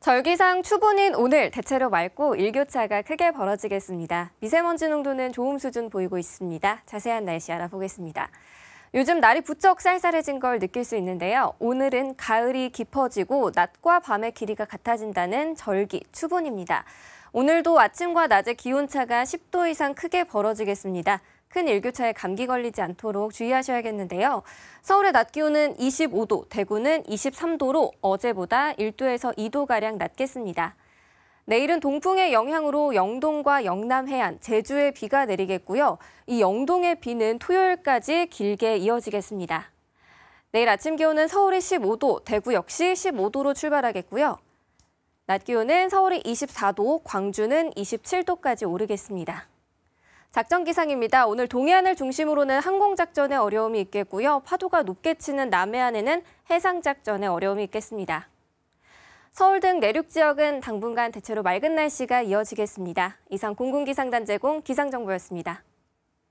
절기상 추분인 오늘 대체로 맑고 일교차가 크게 벌어지겠습니다. 미세먼지 농도는 좋음 수준 보이고 있습니다. 자세한 날씨 알아보겠습니다. 요즘 날이 부쩍 쌀쌀해진 걸 느낄 수 있는데요. 오늘은 가을이 깊어지고 낮과 밤의 길이가 같아진다는 절기, 추분입니다. 오늘도 아침과 낮의 기온차가 10도 이상 크게 벌어지겠습니다. 큰 일교차에 감기 걸리지 않도록 주의하셔야겠는데요. 서울의 낮 기온은 25도, 대구는 23도로 어제보다 1도에서 2도가량 낮겠습니다. 내일은 동풍의 영향으로 영동과 영남 해안, 제주에 비가 내리겠고요. 이 영동의 비는 토요일까지 길게 이어지겠습니다. 내일 아침 기온은 서울이 15도, 대구 역시 15도로 출발하겠고요. 낮 기온은 서울이 24도, 광주는 27도까지 오르겠습니다. 작전 기상입니다. 오늘 동해안을 중심으로는 항공 작전에 어려움이 있겠고요. 파도가 높게 치는 남해안에는 해상 작전에 어려움이 있겠습니다. 서울 등 내륙 지역은 당분간 대체로 맑은 날씨가 이어지겠습니다. 이상 공군기상단 제공 기상정보였습니다.